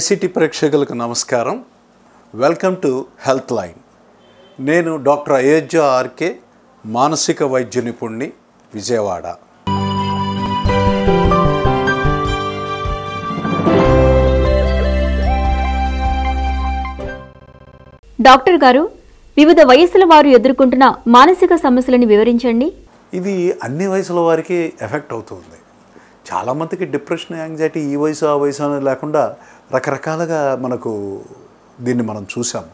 ACT ప్రేక్షకులకు నమస్కారం welcome to health line నేను డాక్టర్ అయోధ్య ఆర్కే మానసిక వైద్య నిపుణ్ణి విజయవాడ డాక్టర్ గారు వివిధ వయసుల వారు ఎదుర్కొంటున్న మానసిక సమస్యలను వివరించండి ఇది అన్ని వయసుల వారికి ఎఫెక్ట్ అవుతుంది చాలామందికి డిప్రెషన్ యాంగ్జైటీ ఈ వయసు ఆ వయసు అనేది లేకుండా రకరకాలుగా మనకు దీన్ని మనం చూసాము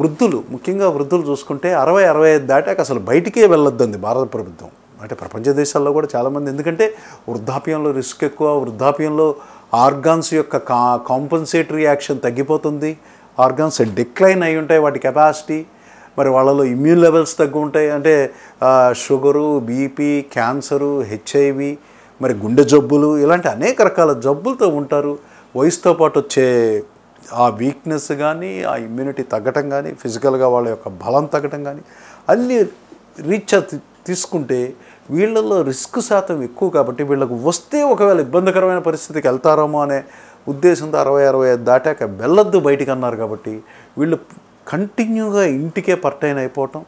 వృద్ధులు ముఖ్యంగా వృద్ధులు చూసుకుంటే అరవై అరవై ఐదు దాటాక అసలు బయటికే వెళ్ళొద్దండి భారత ప్రభుత్వం అంటే ప్రపంచ దేశాల్లో కూడా చాలామంది ఎందుకంటే వృద్ధాప్యంలో రిస్క్ ఎక్కువ వృద్ధాప్యంలో ఆర్గాన్స్ యొక్క కా కాంపన్సేటరీ యాక్షన్ తగ్గిపోతుంది ఆర్గాన్స్ డిక్లైన్ అయి ఉంటాయి వాటి కెపాసిటీ మరి వాళ్ళలో ఇమ్యూన్ లెవెల్స్ తగ్గు ఉంటాయి అంటే షుగరు బీపీ క్యాన్సరు హెచ్ఐవి మరి గుండె జబ్బులు ఇలాంటి అనేక రకాల జబ్బులతో ఉంటారు వయసుతో పాటు వచ్చే ఆ వీక్నెస్ కానీ ఆ ఇమ్యూనిటీ తగ్గటం కానీ ఫిజికల్గా వాళ్ళ యొక్క బలం తగ్గటం కానీ అన్ని రీచ్ తీసుకుంటే వీళ్ళల్లో రిస్క్ శాతం ఎక్కువ కాబట్టి వీళ్ళకు వస్తే ఒకవేళ ఇబ్బందికరమైన పరిస్థితికి వెళ్తారేమో అనే ఉద్దేశంతో అరవై అరవై ఐదు దాటాక వెళ్ళొద్దు బయటికి అన్నారు కాబట్టి వీళ్ళు కంటిన్యూగా ఇంటికే పర్టైన్ అయిపోవటం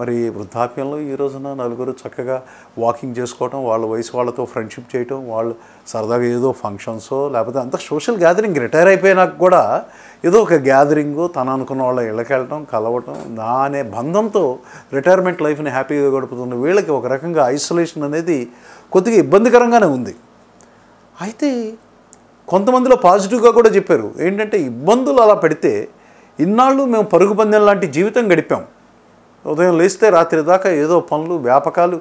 మరి వృద్ధాప్యంలో ఈ రోజున నలుగురు చక్కగా వాకింగ్ చేసుకోవటం వాళ్ళ వయసు వాళ్ళతో ఫ్రెండ్షిప్ చేయటం వాళ్ళు సరదాగా ఏదో ఫంక్షన్సో లేకపోతే అంత సోషల్ గ్యాదరింగ్ రిటైర్ అయిపోయినాక కూడా ఏదో ఒక గ్యాదరింగ్ తను అనుకున్న వాళ్ళ ఇళ్ళకెళ్ళటం కలవటం నా అనే బంధంతో రిటైర్మెంట్ లైఫ్ని హ్యాపీగా గడుపుతున్న వీళ్ళకి ఒక రకంగా ఐసోలేషన్ అనేది కొద్దిగా ఇబ్బందికరంగానే ఉంది అయితే కొంతమందిలో పాజిటివ్గా కూడా చెప్పారు ఏంటంటే ఇబ్బందులు అలా పెడితే ఇన్నాళ్ళు మేము పరుగు పందెం లాంటి జీవితం గడిపాం ఉదయం లేస్తే రాత్రి దాకా ఏదో పనులు వ్యాపకాలు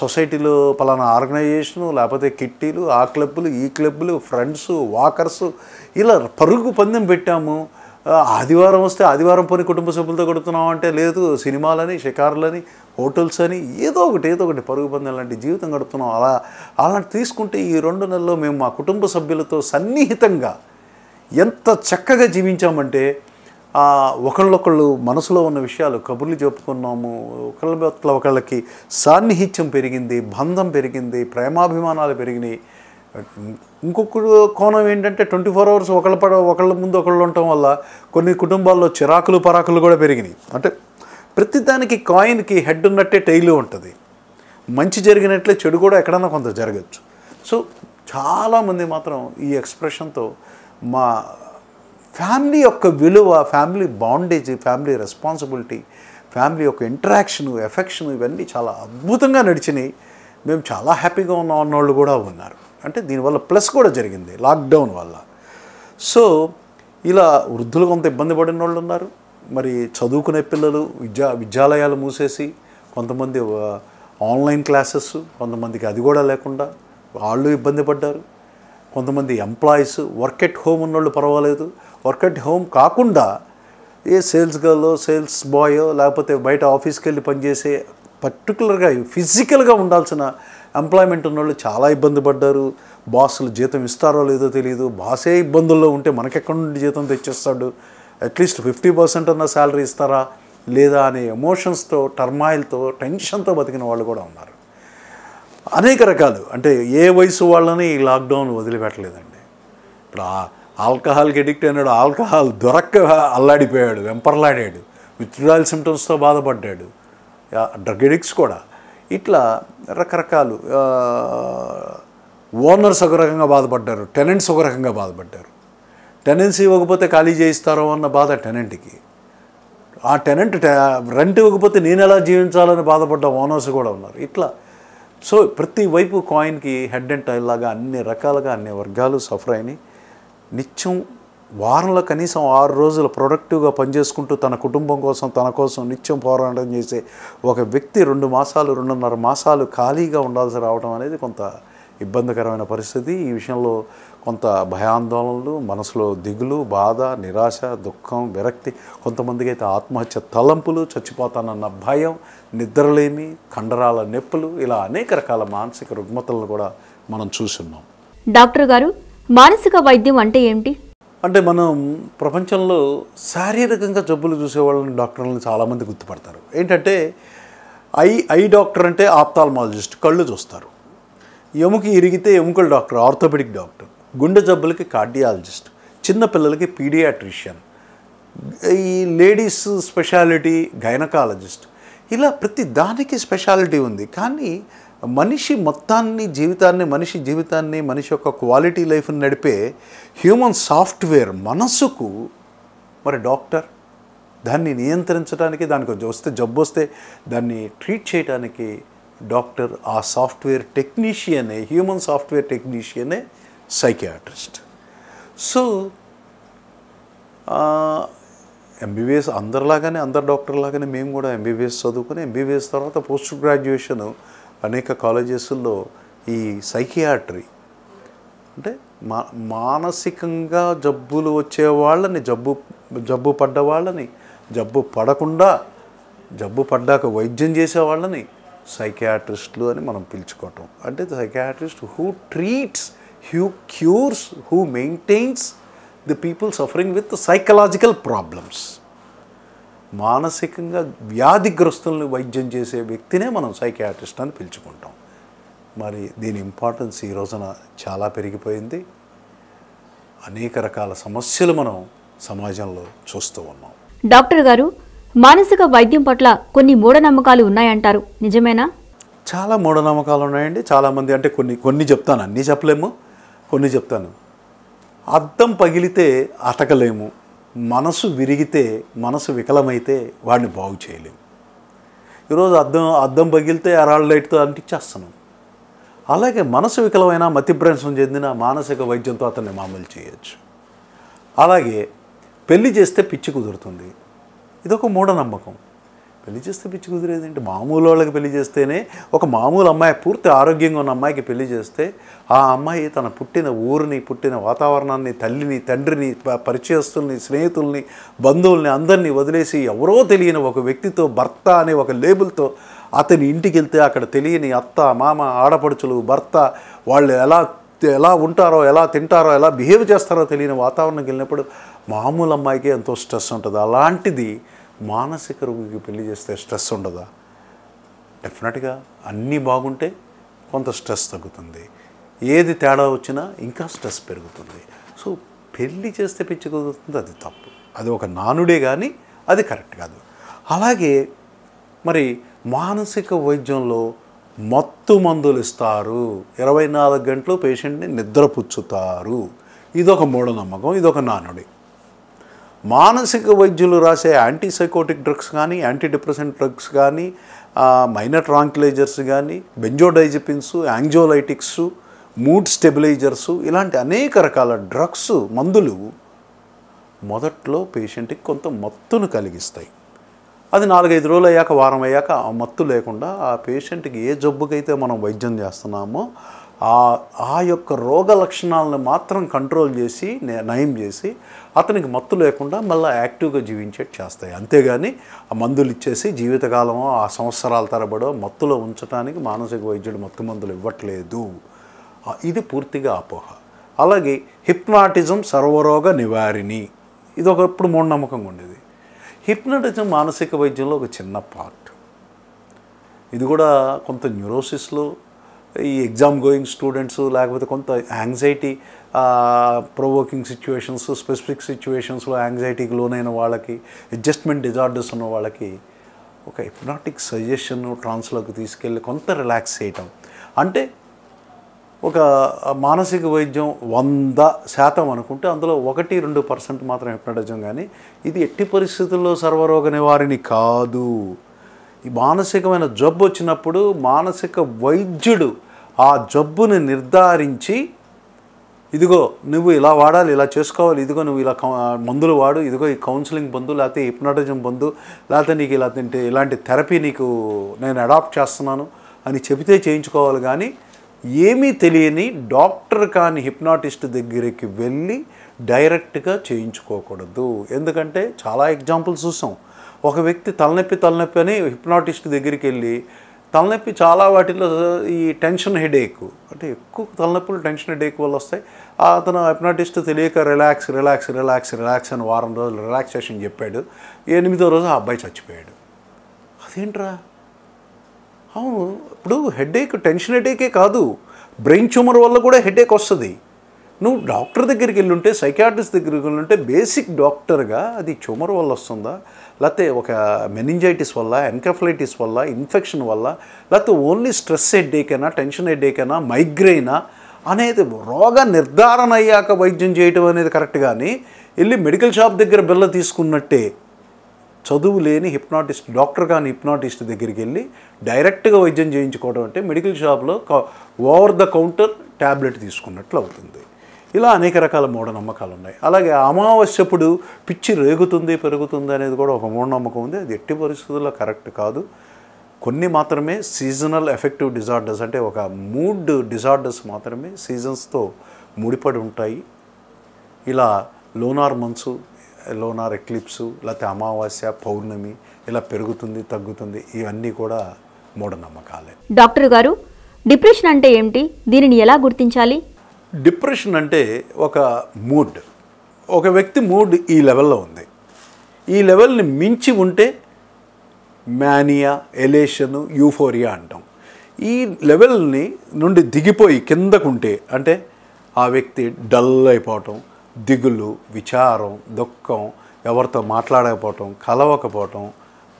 సొసైటీలో పలానా ఆర్గనైజేషను లేకపోతే కిట్టీలు ఆ క్లబ్బులు ఈ క్లబ్బులు ఫ్రెండ్స్ వాకర్స్ ఇలా పరుగు పందెం పెట్టాము ఆదివారం వస్తే ఆదివారం పని కుటుంబ సభ్యులతో కొడుతున్నాం అంటే లేదు సినిమాలని షికారులని హోటల్స్ అని ఏదో ఒకటి ఏదో ఒకటి పరుగు పందెం లాంటి జీవితం గడుపుతున్నాం అలా అలాంటి తీసుకుంటే ఈ రెండు నెలల్లో మేము మా కుటుంబ సభ్యులతో సన్నిహితంగా ఎంత చక్కగా జీవించామంటే ఒకళ్ళొకళ్ళు మనసులో ఉన్న విషయాలు కబుర్లు చెప్పుకున్నాము ఒకళ్ళ పట్ల ఒకళ్ళకి సాన్నిహిత్యం పెరిగింది బంధం పెరిగింది ప్రేమాభిమానాలు పెరిగినాయి ఇంకొక కోణం ఏంటంటే ట్వంటీ ఫోర్ అవర్స్ ఒకళ్ళ పడ ఒకళ్ళ ముందు ఒకళ్ళు ఉండటం వల్ల కొన్ని కుటుంబాల్లో చిరాకులు పరాకులు కూడా పెరిగినాయి అంటే ప్రతిదానికి కాయిన్కి హెడ్ ఉన్నట్టే టైలు ఉంటుంది మంచి జరిగినట్లే చెడు కూడా ఎక్కడన్నా కొంత జరగచ్చు సో చాలామంది మాత్రం ఈ ఎక్స్ప్రెషన్తో మా ఫ్యామిలీ యొక్క విలువ family bondage family responsibility family యొక్క ఇంటరాక్షన్ ఎఫెక్షన్ ఇవన్నీ చాలా అద్భుతంగా నడిచినాయి మేము చాలా హ్యాపీగా ఉన్నాం అన్నోళ్ళు కూడా ఉన్నారు అంటే దీనివల్ల ప్లస్ కూడా జరిగింది లాక్డౌన్ వల్ల సో ఇలా వృద్ధులు కొంత ఇబ్బంది పడిన వాళ్ళు ఉన్నారు మరి చదువుకునే పిల్లలు విద్యా విద్యాలయాలు మూసేసి కొంతమంది ఆన్లైన్ క్లాసెస్ కొంతమందికి అది కూడా లేకుండా వాళ్ళు ఇబ్బంది పడ్డారు కొంతమంది ఎంప్లాయీస్ వర్క్ ఎట్ హోమ్ ఉన్నోళ్ళు పర్వాలేదు వర్క్ అట్ హోమ్ కాకుండా ఏ సేల్స్ గర్ల్ సేల్స్ బాయ్ లేకపోతే బయట ఆఫీస్కి వెళ్ళి పనిచేసే పర్టికులర్గా ఫిజికల్గా ఉండాల్సిన ఎంప్లాయ్మెంట్ ఉన్నోళ్ళు చాలా ఇబ్బంది పడ్డారు బాసులు జీతం ఇస్తారో లేదో తెలియదు బాసే ఇబ్బందుల్లో ఉంటే మనకెక్కడి నుండి జీతం తెచ్చేస్తాడు అట్లీస్ట్ ఫిఫ్టీ పర్సెంట్ అన్న శాలరీ ఇస్తారా లేదా అనే ఎమోషన్స్తో టర్మాయిల్తో టెన్షన్తో బతికిన వాళ్ళు కూడా ఉన్నారు అనేక రకాలు అంటే ఏ వయసు వాళ్ళని ఈ లాక్డౌన్ వదిలిపెట్టలేదండి ఇప్పుడు ఆల్కహాల్కి అడిక్ట్ అయినాడు ఆల్కహాల్ దొరక్క అల్లాడిపోయాడు వెంపర్లాడాడు విత్డ్రాయల్ సిమ్టమ్స్తో బాధపడ్డాడు డ్రగ్ ఎడిక్స్ కూడా ఇట్లా రకరకాలు ఓనర్స్ ఒక రకంగా బాధపడ్డారు టెనెంట్స్ ఒక రకంగా బాధపడ్డారు టెనెన్స్ ఇవ్వకపోతే ఖాళీ చేయిస్తారో అన్న బాధ టెనెంట్కి ఆ టెనెంట్ రెంట్ ఇవ్వకపోతే నేను ఎలా జీవించాలని బాధపడ్డ ఓనర్స్ కూడా ఉన్నారు ఇట్లా సో ప్రతి వైపు కాయిన్కి హెడ్ అండ్ టైల్ లాగా అన్ని రకాలుగా అన్ని వర్గాలు సఫర్ అయినాయి నిత్యం వారంలో కనీసం ఆరు రోజులు ప్రొడక్టివ్గా పనిచేసుకుంటూ తన కుటుంబం కోసం తన కోసం నిత్యం పోరాటం చేసే ఒక వ్యక్తి రెండు మాసాలు రెండున్నర మాసాలు ఖాళీగా ఉండాల్సి రావడం అనేది కొంత ఇబ్బందికరమైన పరిస్థితి ఈ విషయంలో కొంత భయాందోళనలు మనసులో దిగులు బాధ నిరాశ దుఃఖం విరక్తి కొంతమందికి అయితే ఆత్మహత్య తలంపులు చచ్చిపోతానన్న భయం నిద్రలేమి కండరాల నొప్పులు ఇలా అనేక రకాల మానసిక రుగ్మతలను కూడా మనం చూస్తున్నాం డాక్టర్ గారు మానసిక వైద్యం అంటే ఏంటి అంటే మనం ప్రపంచంలో శారీరకంగా జబ్బులు చూసేవాళ్ళని డాక్టర్లను చాలామంది గుర్తుపడతారు ఏంటంటే ఐ ఐ డాక్టర్ అంటే ఆప్తాల్మాలజిస్ట్ కళ్ళు చూస్తారు ఎముకి ఇరిగితే ఎముకల డాక్టర్ ఆర్థోపెడిక్ డాక్టర్ గుండె జబ్బులకి కార్డియాలజిస్ట్ చిన్నపిల్లలకి పీడియాట్రిషియన్ ఈ లేడీస్ స్పెషాలిటీ గైనకాలజిస్ట్ ఇలా ప్రతి దానికి స్పెషాలిటీ ఉంది కానీ మనిషి మొత్తాన్ని జీవితాన్ని మనిషి జీవితాన్ని మనిషి యొక్క క్వాలిటీ లైఫ్ని నడిపే హ్యూమన్ సాఫ్ట్వేర్ మనసుకు మరి డాక్టర్ దాన్ని నియంత్రించడానికి దానికి వస్తే జబ్బు వస్తే దాన్ని ట్రీట్ చేయడానికి డాక్టర్ ఆ సాఫ్ట్వేర్ టెక్నీషియనే హ్యూమన్ సాఫ్ట్వేర్ టెక్నీషియనే సైకియాట్రిస్ట్ సో ఎంబీబీఎస్ అందరిలాగానే అందరు డాక్టర్లాగానే మేము కూడా ఎంబీబీఎస్ చదువుకుని ఎంబీబీఎస్ తర్వాత పోస్ట్ గ్రాడ్యుయేషను అనేక కాలేజెస్లో ఈ సైకియాట్రీ అంటే మా మానసికంగా జబ్బులు వచ్చే వాళ్ళని జబ్బు జబ్బు పడ్డ వాళ్ళని జబ్బు పడకుండా జబ్బు పడ్డాక వైద్యం చేసే వాళ్ళని సైకియాట్రిస్టులు అని మనం పిలుచుకోవటం అంటే psychiatrist who treats who cures who maintains the people suffering with psychological problems మానసికంగా వ్యాధిగ్రస్తులను వైద్యం చేసే వ్యక్తినే మనం సైకియాట్రిస్ట్ అని పిలుచుకుంటాం మరి దీని ఇంపార్టెన్స్ ఈ రోజున చాలా పెరిగిపోయింది అనేక రకాల సమస్యలు మనం సమాజంలో చూస్తూ ఉన్నాం డాక్టర్ గారు మానసిక వైద్యం పట్ల కొన్ని మూఢనమ్మకాలు ఉన్నాయంటారు నిజమేనా చాలా మూఢనమ్మకాలు ఉన్నాయండి చాలామంది అంటే కొన్ని కొన్ని చెప్తాను అన్నీ చెప్పలేము కొన్ని చెప్తాను అద్దం పగిలితే అతకలేము మనసు విరిగితే మనసు వికలమైతే వాడిని బాగు చేయలేము ఈరోజు అద్దం అద్దం పగిలితే అరాళ్ళ లైట్తో అంటించేస్తున్నాం అలాగే మనసు వికలమైన మతిభ్రంశం చెందిన మానసిక వైద్యంతో అతన్ని మామూలు చేయొచ్చు అలాగే పెళ్లి చేస్తే పిచ్చి కుదురుతుంది ఇదొక మూఢనమ్మకం పెళ్లి చేస్తే పిచ్చి కుదిరేది ఏంటి మామూలు వాళ్ళకి పెళ్లి చేస్తేనే ఒక మామూలు అమ్మాయి పూర్తి ఆరోగ్యంగా ఉన్న అమ్మాయికి పెళ్లి చేస్తే ఆ అమ్మాయి తన పుట్టిన ఊరిని పుట్టిన వాతావరణాన్ని తల్లిని తండ్రిని పరిచయస్తుల్ని స్నేహితుల్ని బంధువుల్ని అందరినీ వదిలేసి ఎవరో తెలియని ఒక వ్యక్తితో భర్త అనే ఒక లేబుల్తో అతని ఇంటికి వెళ్తే అక్కడ తెలియని అత్త మామ ఆడపడుచులు భర్త వాళ్ళు ఎలా ఎలా ఉంటారో ఎలా తింటారో ఎలా బిహేవ్ చేస్తారో తెలియని వాతావరణంకి వెళ్ళినప్పుడు మామూలు అమ్మాయికి ఎంతో స్ట్రెస్ ఉంటుంది అలాంటిది మానసిక రోగికి పెళ్లి చేస్తే స్ట్రెస్ ఉండదా డెఫినెట్గా అన్నీ బాగుంటే కొంత స్ట్రెస్ తగ్గుతుంది ఏది తేడా వచ్చినా ఇంకా స్ట్రెస్ పెరుగుతుంది సో పెళ్ళి చేస్తే పిచ్చి కుదురుతుంది అది తప్పు అది ఒక నానుడే కానీ అది కరెక్ట్ కాదు అలాగే మరి మానసిక వైద్యంలో మత్తు మందులు ఇస్తారు ఇరవై నాలుగు గంటలు పేషెంట్ని నిద్రపుచ్చుతారు ఇదొక మూఢనమ్మకం ఇదొక నానుడి మానసిక వైద్యులు రాసే యాంటీసైకోటిక్ డ్రగ్స్ కానీ యాంటీ డిప్రెసెంట్ డ్రగ్స్ కానీ మైనర్ ట్రాంక్లైజర్స్ కానీ బెంజోడైజపిన్స్ యాంగ్జోలైటిక్స్ మూడ్ స్టెబిలైజర్స్ ఇలాంటి అనేక రకాల డ్రగ్స్ మందులు మొదట్లో పేషెంట్కి కొంత మత్తును కలిగిస్తాయి అది నాలుగైదు రోజులు అయ్యాక వారం అయ్యాక ఆ మత్తు లేకుండా ఆ పేషెంట్కి ఏ జబ్బుకైతే మనం వైద్యం చేస్తున్నామో ఆ ఆ యొక్క రోగ లక్షణాలను మాత్రం కంట్రోల్ చేసి నయం చేసి అతనికి మత్తు లేకుండా మళ్ళీ యాక్టివ్గా జీవించేట్టు చేస్తాయి అంతేగాని ఆ మందులు ఇచ్చేసి జీవితకాలమో ఆ సంవత్సరాల తరబడో మత్తులో ఉంచడానికి మానసిక వైద్యుడు మత్తు మందులు ఇవ్వట్లేదు ఇది పూర్తిగా అపోహ అలాగే హిప్నాటిజం సర్వరోగ నివారిణి ఇది ఒకప్పుడు మూఢనమ్మకంగా ఉండేది హిప్నటిజం మానసిక వైద్యంలో ఒక చిన్న పార్ట్ ఇది కూడా కొంత న్యూరోసిస్లో ఈ ఎగ్జామ్ గోయింగ్ స్టూడెంట్స్ లేకపోతే కొంత యాంగ్జైటీ ప్రొవోకింగ్ సిచ్యువేషన్స్ స్పెసిఫిక్ సిచ్యువేషన్స్లో యాంగ్జైటీకి లోనైన వాళ్ళకి అడ్జస్ట్మెంట్ డిజార్డర్స్ ఉన్న వాళ్ళకి ఒక హిప్నాటిక్ సజెషన్ ట్రాన్స్లోకి తీసుకెళ్ళి కొంత రిలాక్స్ చేయటం అంటే ఒక మానసిక వైద్యం వంద శాతం అనుకుంటే అందులో ఒకటి రెండు పర్సెంట్ మాత్రం ఎప్పటిజం కానీ ఇది ఎట్టి పరిస్థితుల్లో సర్వరోగ నివారిణి కాదు ఈ మానసికమైన జబ్బు వచ్చినప్పుడు మానసిక వైద్యుడు ఆ జబ్బుని నిర్ధారించి ఇదిగో నువ్వు ఇలా వాడాలి ఇలా చేసుకోవాలి ఇదిగో నువ్వు ఇలా మందులు వాడు ఇదిగో ఈ కౌన్సిలింగ్ పొందు లేకపోతే హిప్నాటిజం పొందు లేకపోతే నీకు ఇలా తింటే ఇలాంటి థెరపీ నీకు నేను అడాప్ట్ చేస్తున్నాను అని చెబితే చేయించుకోవాలి కానీ ఏమీ తెలియని డాక్టర్ కాని హిప్నాటిస్ట్ దగ్గరికి వెళ్ళి డైరెక్ట్గా చేయించుకోకూడదు ఎందుకంటే చాలా ఎగ్జాంపుల్స్ చూసాం ఒక వ్యక్తి తలనొప్పి తలనొప్పి అని హిప్నాటిస్ట్ దగ్గరికి వెళ్ళి తలనొప్పి చాలా వాటిలో ఈ టెన్షన్ హెడేక్ అంటే ఎక్కువ తలనొప్పులు టెన్షన్ హెడేక్ వల్ల వస్తాయి అతను హిప్నాటిస్ట్ తెలియక రిలాక్స్ రిలాక్స్ రిలాక్స్ రిలాక్స్ అని వారం రోజులు రిలాక్సేషన్ చెప్పాడు ఎనిమిదో రోజు ఆ అబ్బాయి చచ్చిపోయాడు అదేంట్రా అవును ఇప్పుడు హెడేక్ టెన్షన్ హెడేకే కాదు బ్రెయిన్ ట్యూమర్ వల్ల కూడా హెడేక్ వస్తుంది నువ్వు డాక్టర్ దగ్గరికి వెళ్ళుంటే సైకాట్రిస్ట్ దగ్గరికి వెళ్ళుంటే బేసిక్ డాక్టర్గా అది ట్యూమర్ వల్ల వస్తుందా లేకపోతే ఒక మెనింజైటిస్ వల్ల ఎన్కఫలైటిస్ వల్ల ఇన్ఫెక్షన్ వల్ల లేకపోతే only stress headache tension headache అయినా మైగ్రెయినా అనేది రోగ నిర్ధారణ అయ్యాక వైద్యం చేయటం అనేది కరెక్ట్ కానీ వెళ్ళి మెడికల్ షాప్ దగ్గర బిల్ల తీసుకున్నట్టే చదువు లేని హిప్నాటిస్ట్ డాక్టర్ కానీ హిప్నాటిస్ట్ దగ్గరికి వెళ్ళి డైరెక్ట్గా వైద్యం చేయించుకోవడం అంటే మెడికల్ షాప్లో ఓవర్ ద కౌంటర్ ట్యాబ్లెట్ తీసుకున్నట్లు అవుతుంది ఇలా అనేక రకాల మూఢనమ్మకాలు ఉన్నాయి అలాగే అమావాస్యప్పుడు పిచ్చి రేగుతుంది పెరుగుతుంది అనేది కూడా ఒక మూఢనమ్మకం ఉంది అది ఎట్టి పరిస్థితుల్లో కరెక్ట్ కాదు కొన్ని మాత్రమే సీజనల్ ఎఫెక్టివ్ డిజార్డర్స్ అంటే ఒక మూడ్ డిజార్డర్స్ మాత్రమే సీజన్స్తో ముడిపడి ఉంటాయి ఇలా లోనార్ మంత్స్ లోనార్ ఎక్లిప్స్ లేకపోతే అమావాస్య పౌర్ణమి ఇలా పెరుగుతుంది తగ్గుతుంది ఇవన్నీ కూడా మూఢనమ్మకాలే డాక్టర్ గారు డిప్రెషన్ అంటే ఏమిటి దీనిని ఎలా గుర్తించాలి డిప్రెషన్ అంటే ఒక మూడ్ ఒక వ్యక్తి మూడ్ ఈ లెవెల్లో ఉంది ఈ లెవెల్ని మించి ఉంటే మ్యానియా ఎలేషను యూఫోరియా అంటాం ఈ లెవెల్ని నుండి దిగిపోయి కిందకుంటే అంటే ఆ వ్యక్తి డల్ అయిపోవటం దిగులు విచారం దుఃఖం ఎవరితో మాట్లాడకపోవటం కలవకపోవటం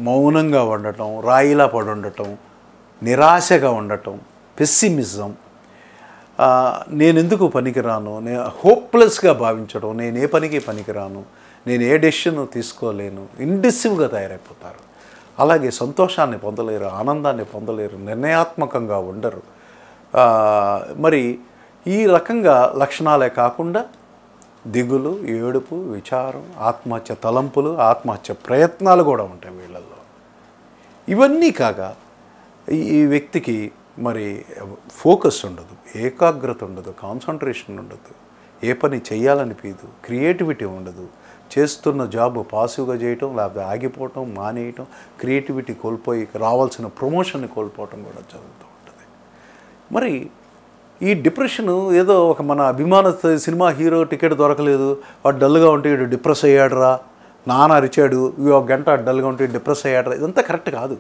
మౌనంగా ఉండటం రాయిలా పడి ఉండటం నిరాశగా ఉండటం పెస్సిమిజం నేను ఎందుకు పనికిరాను నేను హోప్లెస్గా భావించడం నేను ఏ పనికి పనికిరాను నేను ఏ డెసిషన్ తీసుకోలేను ఇండిసివ్గా తయారైపోతారు అలాగే సంతోషాన్ని పొందలేరు ఆనందాన్ని పొందలేరు నిర్ణయాత్మకంగా ఉండరు మరి ఈ రకంగా లక్షణాలే కాకుండా దిగులు ఏడుపు విచారం ఆత్మహత్య తలంపులు ఆత్మహత్య ప్రయత్నాలు కూడా ఉంటాయి వీళ్ళల్లో ఇవన్నీ కాగా ఈ వ్యక్తికి మరి ఫోకస్ ఉండదు ఏకాగ్రత ఉండదు కాన్సన్ట్రేషన్ ఉండదు ఏ పని చేయాలనిపించదు క్రియేటివిటీ ఉండదు చేస్తున్న జాబ్ పాసివ్గా చేయటం లేకపోతే ఆగిపోవటం మానేయటం క్రియేటివిటీ కోల్పోయి రావాల్సిన ప్రమోషన్ని కోల్పోవటం కూడా జరుగుతూ ఉంటుంది మరి ఈ డిప్రెషన్ ఏదో ఒక మన అభిమాన సినిమా హీరో టికెట్ దొరకలేదు వాడు డల్గా ఉంటే ఇడు డిప్రెస్ రా నాన్న అరిచాడు ఈ ఒక గంట డల్గా ఉంటే డిప్రెస్ రా ఇదంతా కరెక్ట్ కాదు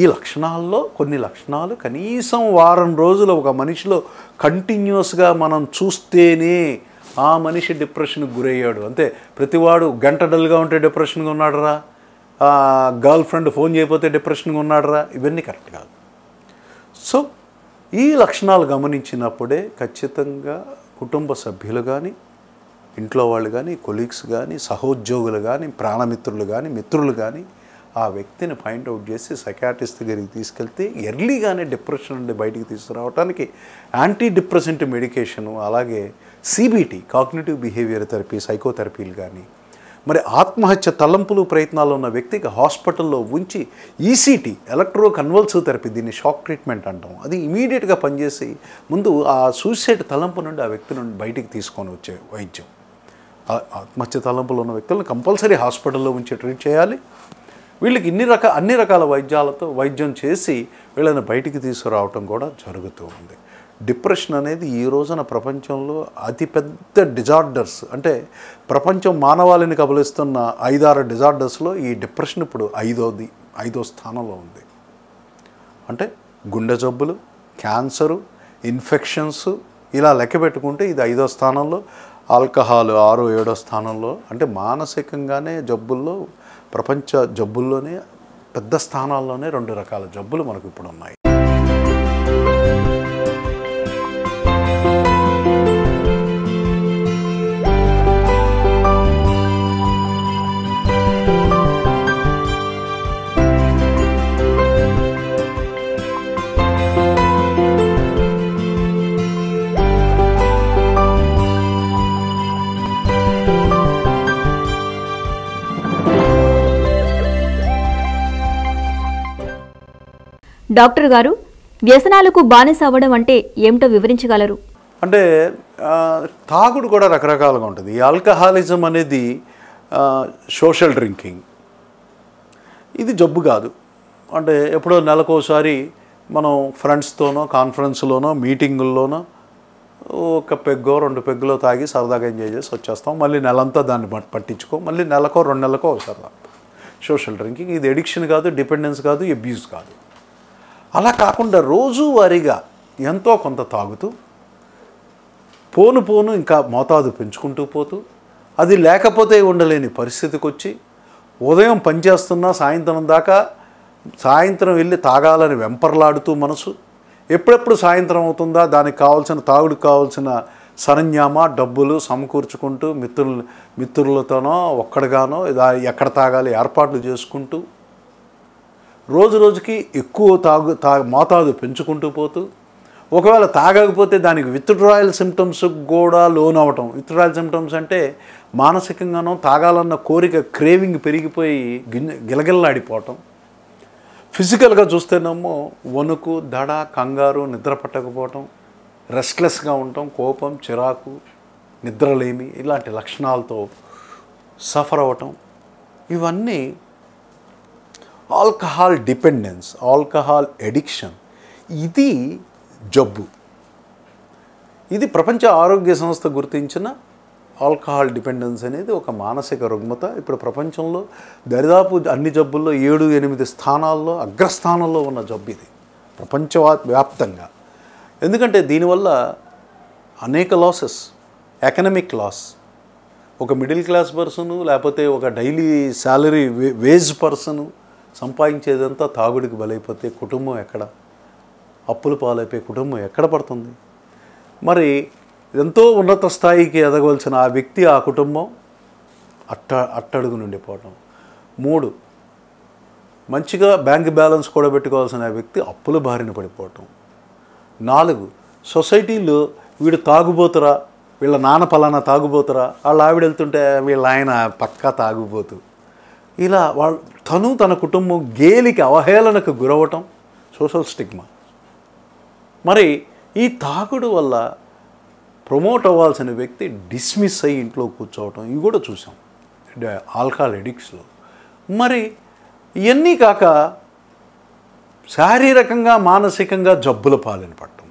ఈ లక్షణాల్లో కొన్ని లక్షణాలు కనీసం వారం రోజులు ఒక మనిషిలో కంటిన్యూస్గా మనం చూస్తేనే ఆ మనిషి డిప్రెషన్కి గురయ్యాడు అంతే ప్రతివాడు గంట డల్గా ఉంటే డిప్రెషన్గా ఉన్నాడరా గర్ల్ ఫ్రెండ్ ఫోన్ చేయకపోతే డిప్రెషన్గా ఉన్నాడరా ఇవన్నీ కరెక్ట్ కాదు సో ఈ లక్షణాలు గమనించినప్పుడే ఖచ్చితంగా కుటుంబ సభ్యులు కానీ ఇంట్లో వాళ్ళు కానీ కొలీగ్స్ కానీ సహోద్యోగులు కానీ ప్రాణమిత్రులు కానీ మిత్రులు కానీ ఆ వ్యక్తిని ఫైండ్ అవుట్ చేసి సైకాటిస్ట్ దగ్గరికి తీసుకెళ్తే ఎర్లీగానే డిప్రెషన్ నుండి బయటికి తీసుకురావడానికి యాంటీ డిప్రెసెంట్ మెడికేషను అలాగే సిబిటి కాగ్నేటివ్ బిహేవియర్ థెరపీ సైకోథెరపీలు కానీ మరి ఆత్మహత్య తలంపులు ప్రయత్నాలు ఉన్న వ్యక్తికి హాస్పిటల్లో ఉంచి ఈసీటీ ఎలక్ట్రో కన్వల్సివ్ థెరపీ దీన్ని షాక్ ట్రీట్మెంట్ అంటాం అది ఇమీడియట్గా పనిచేసి ముందు ఆ సూసైడ్ తలంపు నుండి ఆ వ్యక్తి నుండి బయటికి తీసుకొని వచ్చే వైద్యం ఆత్మహత్య తలంపులు ఉన్న వ్యక్తులను కంపల్సరీ హాస్పిటల్లో ఉంచి ట్రీట్ చేయాలి వీళ్ళకి ఇన్ని రక అన్ని రకాల వైద్యాలతో వైద్యం చేసి వీళ్ళని బయటికి తీసుకురావటం కూడా జరుగుతూ ఉంది డిప్రెషన్ అనేది ఈ రోజున ప్రపంచంలో అతిపెద్ద డిజార్డర్స్ అంటే ప్రపంచం మానవాళిని కబలిస్తున్న ఐదారు డిజార్డర్స్లో ఈ డిప్రెషన్ ఇప్పుడు ఐదోది ఐదో స్థానంలో ఉంది అంటే గుండె జబ్బులు క్యాన్సరు ఇన్ఫెక్షన్స్ ఇలా లెక్క పెట్టుకుంటే ఇది ఐదో స్థానంలో ఆల్కహాల్ ఆరో ఏడో స్థానంలో అంటే మానసికంగానే జబ్బుల్లో ప్రపంచ జబ్బుల్లోనే పెద్ద స్థానాల్లోనే రెండు రకాల జబ్బులు మనకు ఇప్పుడు ఉన్నాయి డాక్టర్ గారు వ్యసనాలకు బానిస అవ్వడం అంటే ఏమిటో వివరించగలరు అంటే తాగుడు కూడా రకరకాలుగా ఉంటుంది ఆల్కహాలిజం అనేది సోషల్ డ్రింకింగ్ ఇది జబ్బు కాదు అంటే ఎప్పుడో నెలకోసారి మనం ఫ్రెండ్స్తోనో కాన్ఫరెన్స్లోనో మీటింగుల్లోనో ఒక పెగ్గో రెండు పెగ్గులో తాగి సరదాగా ఎంజాయ్ చేసి వచ్చేస్తాం మళ్ళీ నెలంతా దాన్ని పట్టించుకో మళ్ళీ నెలకో రెండు నెలకో సరదా సోషల్ డ్రింకింగ్ ఇది ఎడిక్షన్ కాదు డిపెండెన్స్ కాదు ఎబ్యూస్ కాదు అలా కాకుండా రోజువారీగా ఎంతో కొంత తాగుతూ పోను పోను ఇంకా మోతాదు పెంచుకుంటూ పోతూ అది లేకపోతే ఉండలేని పరిస్థితికి వచ్చి ఉదయం పనిచేస్తున్నా సాయంత్రం దాకా సాయంత్రం వెళ్ళి తాగాలని వెంపర్లాడుతూ మనసు ఎప్పుడెప్పుడు సాయంత్రం అవుతుందా దానికి కావాల్సిన తాగుడికి కావాల్సిన సరంజామ డబ్బులు సమకూర్చుకుంటూ మిత్రులు మిత్రులతోనో ఒక్కడిగానో ఎక్కడ తాగాలి ఏర్పాట్లు చేసుకుంటూ రోజు రోజుకి ఎక్కువ తాగు తా మోతాదు పెంచుకుంటూ పోతూ ఒకవేళ తాగకపోతే దానికి విత్డ్రాయల్ సిమ్టమ్స్ కూడా లోన్ అవ్వటం విత్డ్రాయల్ సిమ్టమ్స్ అంటే మానసికంగానో తాగాలన్న కోరిక క్రేవింగ్ పెరిగిపోయి గిలగిల్లాడిపోవటం ఫిజికల్గా చూస్తేనేమో వణుకు దడ కంగారు నిద్ర పట్టకపోవటం రెస్ట్లెస్గా ఉండటం కోపం చిరాకు నిద్రలేమి ఇలాంటి లక్షణాలతో సఫర్ అవ్వటం ఇవన్నీ ఆల్కహాల్ డిపెండెన్స్ ఆల్కహాల్ ఎడిక్షన్ ఇది జబ్బు ఇది ప్రపంచ ఆరోగ్య సంస్థ గుర్తించిన ఆల్కహాల్ డిపెండెన్స్ అనేది ఒక మానసిక రుగ్మత ఇప్పుడు ప్రపంచంలో దరిదాపు అన్ని జబ్బుల్లో ఏడు ఎనిమిది స్థానాల్లో అగ్రస్థానంలో ఉన్న జబ్బు ఇది ప్రపంచ వ్యాప్తంగా ఎందుకంటే దీనివల్ల అనేక లాసెస్ ఎకనమిక్ లాస్ ఒక మిడిల్ క్లాస్ పర్సను లేకపోతే ఒక డైలీ శాలరీ వేజ్ పర్సను సంపాదించేదంతా తాగుడికి బలైపోతే కుటుంబం ఎక్కడ అప్పులు పాలైపోయే కుటుంబం ఎక్కడ పడుతుంది మరి ఎంతో ఉన్నత స్థాయికి ఎదగవలసిన ఆ వ్యక్తి ఆ కుటుంబం అట్ట అట్టడుగు నుండి మూడు మంచిగా బ్యాంక్ బ్యాలెన్స్ కూడా పెట్టుకోవాల్సిన వ్యక్తి అప్పుల బారిన పడిపోవటం నాలుగు సొసైటీలో వీడు తాగుబోతురా వీళ్ళ నాన్న పలానా తాగుబోతురా వాళ్ళు ఆవిడ వెళ్తుంటే వీళ్ళ ఆయన పక్కా తాగుబోతు ఇలా వాళ్ళు తను తన కుటుంబం గేలికి అవహేళనకు గురవటం సోషల్ స్టిగ్మా మరి ఈ తాగుడు వల్ల ప్రమోట్ అవ్వాల్సిన వ్యక్తి డిస్మిస్ అయ్యి ఇంట్లో కూర్చోవటం ఇవి కూడా చూసాం ఆల్కహాల్ ఎడిక్స్లో మరి ఇవన్నీ కాక శారీరకంగా మానసికంగా జబ్బుల పాలన పడటం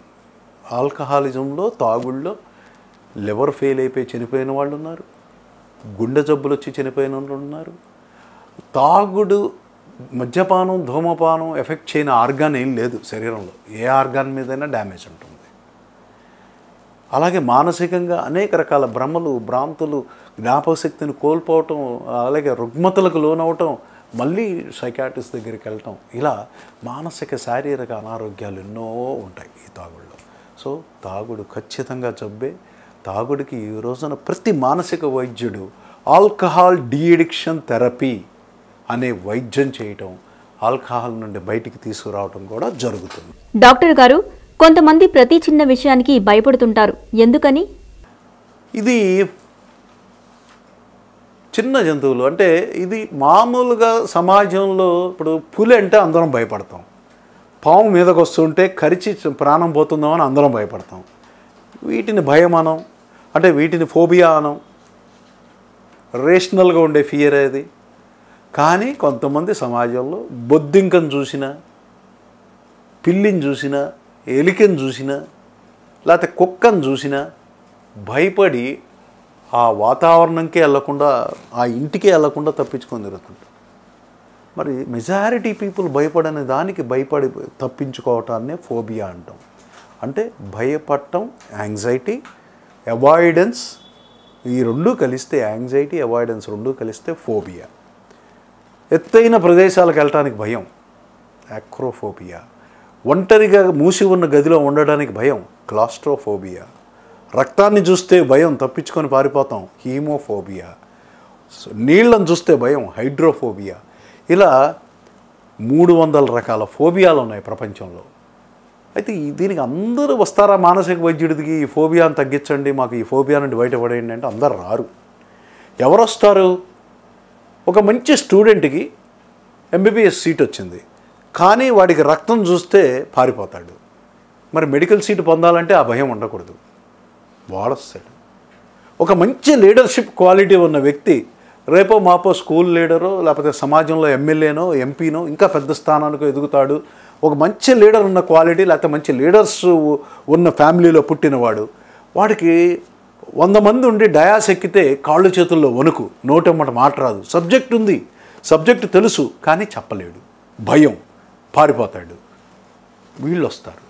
ఆల్కహాలిజంలో తాగుళ్ళో లివర్ ఫెయిల్ అయిపోయి చనిపోయిన వాళ్ళు ఉన్నారు గుండె జబ్బులు వచ్చి చనిపోయిన వాళ్ళు ఉన్నారు తాగుడు మద్యపానం ధూమపానం ఎఫెక్ట్ చేయని ఆర్గాన్ ఏం లేదు శరీరంలో ఏ ఆర్గాన్ మీదైనా డ్యామేజ్ ఉంటుంది అలాగే మానసికంగా అనేక రకాల భ్రమలు భ్రాంతులు శక్తిని కోల్పోవటం అలాగే రుగ్మతలకు లోనవటం మళ్ళీ సైకాటిస్ట్ దగ్గరికి వెళ్ళటం ఇలా మానసిక శారీరక అనారోగ్యాలు ఎన్నో ఉంటాయి ఈ తాగుడులో సో తాగుడు ఖచ్చితంగా జబ్బే తాగుడికి ఈ రోజున ప్రతి మానసిక వైద్యుడు ఆల్కహాల్ డీఎడిక్షన్ థెరపీ అనే వైద్యం చేయటం ఆల్కహాల్ నుండి బయటికి తీసుకురావటం కూడా జరుగుతుంది డాక్టర్ గారు కొంతమంది ప్రతి చిన్న విషయానికి భయపడుతుంటారు ఎందుకని ఇది చిన్న జంతువులు అంటే ఇది మామూలుగా సమాజంలో ఇప్పుడు పులి అంటే అందరం భయపడతాం పాము మీదకు వస్తుంటే కరిచి ప్రాణం పోతుందామని అందరం భయపడతాం వీటిని భయం అనం అంటే వీటిని ఫోబియా అనం రేషనల్గా ఉండే ఫియర్ అది కానీ కొంతమంది సమాజంలో బొద్దింకం చూసినా పిల్లిని చూసినా ఎలికను చూసినా లేకపోతే కుక్కను చూసినా భయపడి ఆ వాతావరణంకే వెళ్లకుండా ఆ ఇంటికే వెళ్లకుండా తప్పించుకొని తిరుగుతుంటారు మరి మెజారిటీ పీపుల్ భయపడని దానికి భయపడి తప్పించుకోవటాన్నే ఫోబియా అంటాం అంటే భయపడటం యాంగ్జైటీ అవాయిడెన్స్ ఈ రెండు కలిస్తే యాంగ్జైటీ అవాయిడెన్స్ రెండు కలిస్తే ఫోబియా ఎత్తైన ప్రదేశాలకు వెళ్ళటానికి భయం యాక్రోఫోబియా ఒంటరిగా మూసి ఉన్న గదిలో ఉండడానికి భయం క్లాస్ట్రోఫోబియా రక్తాన్ని చూస్తే భయం తప్పించుకొని పారిపోతాం హీమోఫోబియా నీళ్లను చూస్తే భయం హైడ్రోఫోబియా ఇలా మూడు వందల రకాల ఫోబియాలు ఉన్నాయి ప్రపంచంలో అయితే దీనికి అందరూ వస్తారా మానసిక వైద్యుడికి ఈ ఫోబియాను తగ్గించండి మాకు ఈ ఫోబియా నుండి బయటపడేయండి అంటే అందరు రారు ఎవరు వస్తారు ఒక మంచి స్టూడెంట్కి ఎంబీబీఎస్ సీట్ వచ్చింది కానీ వాడికి రక్తం చూస్తే పారిపోతాడు మరి మెడికల్ సీట్ పొందాలంటే ఆ భయం ఉండకూడదు వాడొస్తాడు ఒక మంచి లీడర్షిప్ క్వాలిటీ ఉన్న వ్యక్తి రేపో మాపో స్కూల్ లీడరో లేకపోతే సమాజంలో ఎమ్మెల్యేనో ఎంపీనో ఇంకా పెద్ద స్థానానికి ఎదుగుతాడు ఒక మంచి లీడర్ ఉన్న క్వాలిటీ లేకపోతే మంచి లీడర్స్ ఉన్న ఫ్యామిలీలో పుట్టినవాడు వాడికి వంద మంది ఉండి డయాస్ ఎక్కితే కాళ్ళు చేతుల్లో వణుకు నోటమ్మట మాట రాదు సబ్జెక్ట్ ఉంది సబ్జెక్ట్ తెలుసు కానీ చెప్పలేడు భయం పారిపోతాడు వీళ్ళు వస్తారు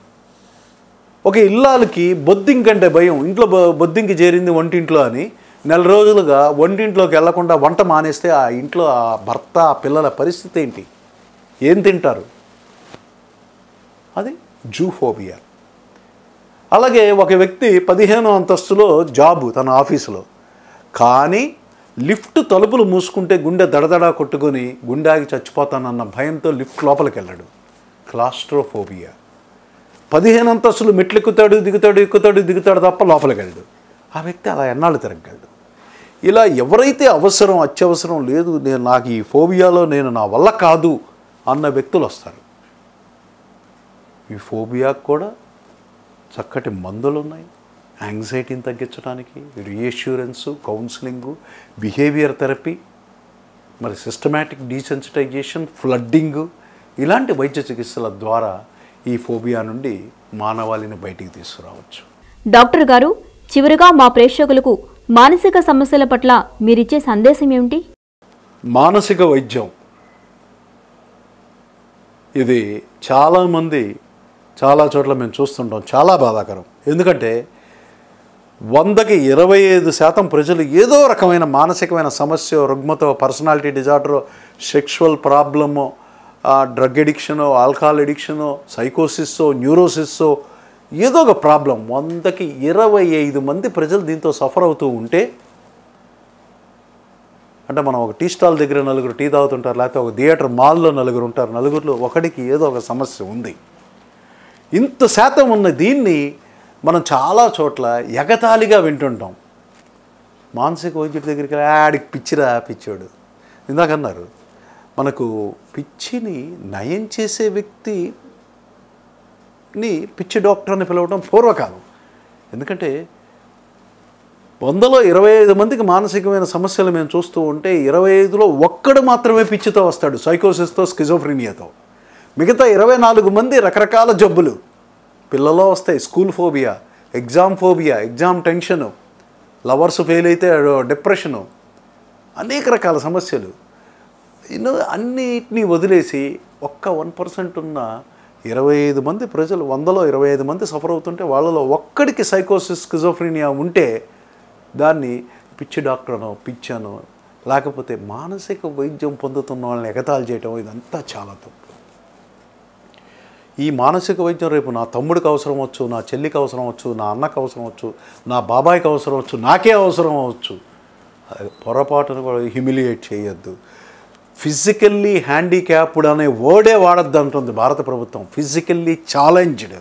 ఒక ఇల్లాలకి బొద్దింకంటే అంటే భయం ఇంట్లో బొద్దింకి చేరింది వంటింట్లో అని నెల రోజులుగా వంటింట్లోకి వెళ్లకుండా వంట మానేస్తే ఆ ఇంట్లో ఆ భర్త ఆ పిల్లల పరిస్థితి ఏంటి ఏం తింటారు అది జూఫోబియా అలాగే ఒక వ్యక్తి పదిహేనో అంతస్తులో జాబు తన ఆఫీసులో కానీ లిఫ్ట్ తలుపులు మూసుకుంటే గుండె దడదడా కొట్టుకొని గుండాగి చచ్చిపోతానన్న భయంతో లిఫ్ట్ లోపలికి వెళ్ళాడు క్లాస్ట్రోఫోబియా పదిహేను అంతస్తులు మెట్లు ఎక్కుతాడు దిగుతాడు ఎక్కుతాడు దిగుతాడు తప్ప లోపలికి వెళ్ళాడు ఆ వ్యక్తి అలా ఎన్నాళ్ళు తిరగలడు ఇలా ఎవరైతే అవసరం అత్యవసరం లేదు నేను నాకు ఈ ఫోబియాలో నేను నా వల్ల కాదు అన్న వ్యక్తులు వస్తారు ఈ ఫోబియాకు కూడా చక్కటి మందులు ఉన్నాయి యాంగ్జైటీని తగ్గించడానికి రీఎష్యూరెన్సు కౌన్సిలింగు బిహేవియర్ థెరపీ మరి సిస్టమేటిక్ డీసెన్సిటైజేషన్ ఫ్లడ్డింగు ఇలాంటి వైద్య చికిత్సల ద్వారా ఈ ఫోబియా నుండి మానవాళిని బయటికి తీసుకురావచ్చు డాక్టర్ గారు చివరిగా మా ప్రేక్షకులకు మానసిక సమస్యల పట్ల మీరిచ్చే సందేశం ఏమిటి మానసిక వైద్యం ఇది చాలామంది చాలా చోట్ల మేము చూస్తుంటాం చాలా బాధాకరం ఎందుకంటే వందకి ఇరవై ఐదు శాతం ప్రజలు ఏదో రకమైన మానసికమైన సమస్య రుగ్మత personality disorder sexual problem drug addiction alcohol addiction సైకోసిస్సో న్యూరోసిస్సో ఏదో ఒక ప్రాబ్లం వందకి ఇరవై ఐదు మంది ప్రజలు దీంతో సఫర్ అవుతూ ఉంటే అంటే మనం ఒక టీ స్టాల్ దగ్గర నలుగురు టీ తాగుతుంటారు లేకపోతే ఒక థియేటర్ మాల్లో నలుగురు ఉంటారు నలుగురిలో ఒకటికి ఏదో ఒక సమస్య ఉంది ఇంత శాతం ఉన్న దీన్ని మనం చాలా చోట్ల ఎగతాళిగా వింటుంటాం మానసిక వైద్యుడి దగ్గరికి ఆడికి పిచ్చిరా పిచ్చోడు ఇందాకన్నారు మనకు పిచ్చిని నయం చేసే వ్యక్తిని పిచ్చి డాక్టర్ అని పిలవడం పూర్వకాలం ఎందుకంటే వందలో ఇరవై ఐదు మందికి మానసికమైన సమస్యలు మేము చూస్తూ ఉంటే ఇరవై ఐదులో ఒక్కడు మాత్రమే పిచ్చితో వస్తాడు సైకోసిస్తో స్కిజోఫ్రీనియాతో మిగతా ఇరవై నాలుగు మంది రకరకాల జబ్బులు పిల్లలో వస్తాయి school phobia exam phobia exam tension lovers fail అయితే డిప్రెషను అనేక రకాల సమస్యలు ఇన్నో అన్నిటినీ వదిలేసి ఒక్క వన్ పర్సెంట్ ఉన్న ఇరవై ఐదు మంది ప్రజలు వందలో ఇరవై ఐదు మంది సఫర్ అవుతుంటే వాళ్ళలో ఒక్కడికి సైకోసిస్ కిజోఫ్రీనియా ఉంటే దాన్ని పిచ్చి డాక్టర్నో పిచ్చనో లేకపోతే మానసిక వైద్యం పొందుతున్న వాళ్ళని ఎగతాలు చేయటం ఇదంతా చాలా తప్పు ఈ మానసిక వైద్యం రేపు నా తమ్ముడికి అవసరం వచ్చు నా చెల్లికి అవసరం వచ్చు నా అన్నకు అవసరం వచ్చు నా బాబాయ్కి అవసరం వచ్చు నాకే అవసరం అవచ్చు పొరపాటును కూడా హ్యూమిలియేట్ చేయొద్దు ఫిజికల్లీ హ్యాండిక్యాప్డ్ అనే వర్డే వాడద్దు అంటుంది భారత ప్రభుత్వం ఫిజికల్లీ ఛాలెంజ్డ్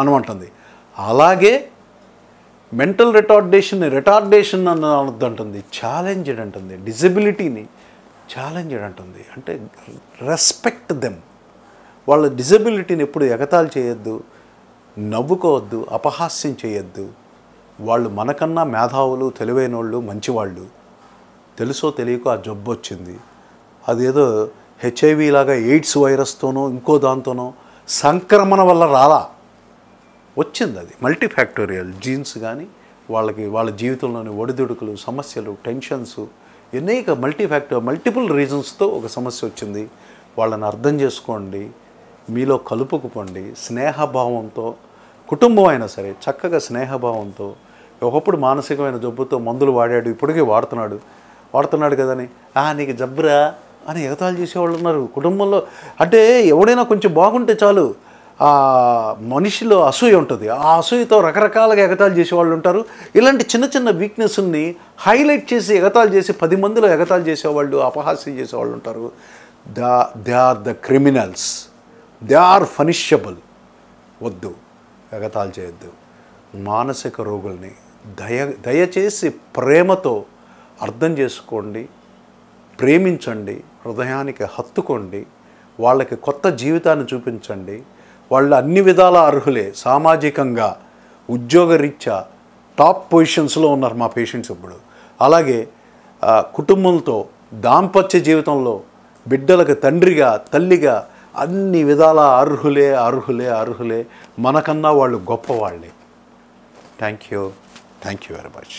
అనమంటుంది అలాగే మెంటల్ రిటార్డేషన్ రిటార్డేషన్ అని అంటుంది ఛాలెంజ్డ్ అంటుంది డిజబిలిటీని ఛాలెంజ్డ్ అంటుంది అంటే రెస్పెక్ట్ దెమ్ వాళ్ళ డిజబిలిటీని ఎప్పుడు ఎగతాళి చేయొద్దు నవ్వుకోవద్దు అపహాస్యం చేయొద్దు వాళ్ళు మనకన్నా మేధావులు తెలివైన వాళ్ళు మంచివాళ్ళు తెలుసో తెలియకో ఆ జబ్బు వచ్చింది అదేదో హెచ్ఐవి లాగా ఎయిడ్స్ వైరస్తోనో ఇంకో దాంతోనో సంక్రమణ వల్ల రాలా వచ్చింది అది మల్టీఫ్యాక్టోరియల్ జీన్స్ కానీ వాళ్ళకి వాళ్ళ జీవితంలోని ఒడిదుడుకులు సమస్యలు టెన్షన్స్ అనేక మల్టీఫ్యాక్టర్ మల్టిపుల్ రీజన్స్తో ఒక సమస్య వచ్చింది వాళ్ళని అర్థం చేసుకోండి మీలో కలుపుకుపోండి స్నేహభావంతో కుటుంబం అయినా సరే చక్కగా స్నేహభావంతో ఒకప్పుడు మానసికమైన జబ్బుతో మందులు వాడాడు ఇప్పటికే వాడుతున్నాడు వాడుతున్నాడు కదని ఆ నీకు జబ్బురా అని ఎగతాలు చేసేవాళ్ళు ఉన్నారు కుటుంబంలో అంటే ఎవడైనా కొంచెం బాగుంటే చాలు ఆ మనిషిలో అసూయ ఉంటుంది ఆ అసూయతో రకరకాలుగా ఎగతాలు చేసేవాళ్ళు ఉంటారు ఇలాంటి చిన్న చిన్న వీక్నెస్ని హైలైట్ చేసి ఎగతాలు చేసి పది మందిలో ఎగతాలు చేసేవాళ్ళు అపహాస్యం చేసేవాళ్ళు ఉంటారు the they are the criminals they are punishable వద్దు ఎగతాలు చేయొద్దు మానసిక రోగుల్ని దయ దయచేసి ప్రేమతో అర్థం చేసుకోండి ప్రేమించండి హృదయానికి హత్తుకోండి వాళ్ళకి కొత్త జీవితాన్ని చూపించండి వాళ్ళు అన్ని విధాల అర్హులే సామాజికంగా ఉద్యోగరీత్యా టాప్ పొజిషన్స్లో ఉన్నారు మా పేషెంట్స్ ఇప్పుడు అలాగే కుటుంబంతో దాంపత్య జీవితంలో బిడ్డలకు తండ్రిగా తల్లిగా అన్ని విధాల అర్హులే అర్హులే అర్హులే మనకన్నా వాళ్ళు గొప్పవాళ్ళే thank you thank you very much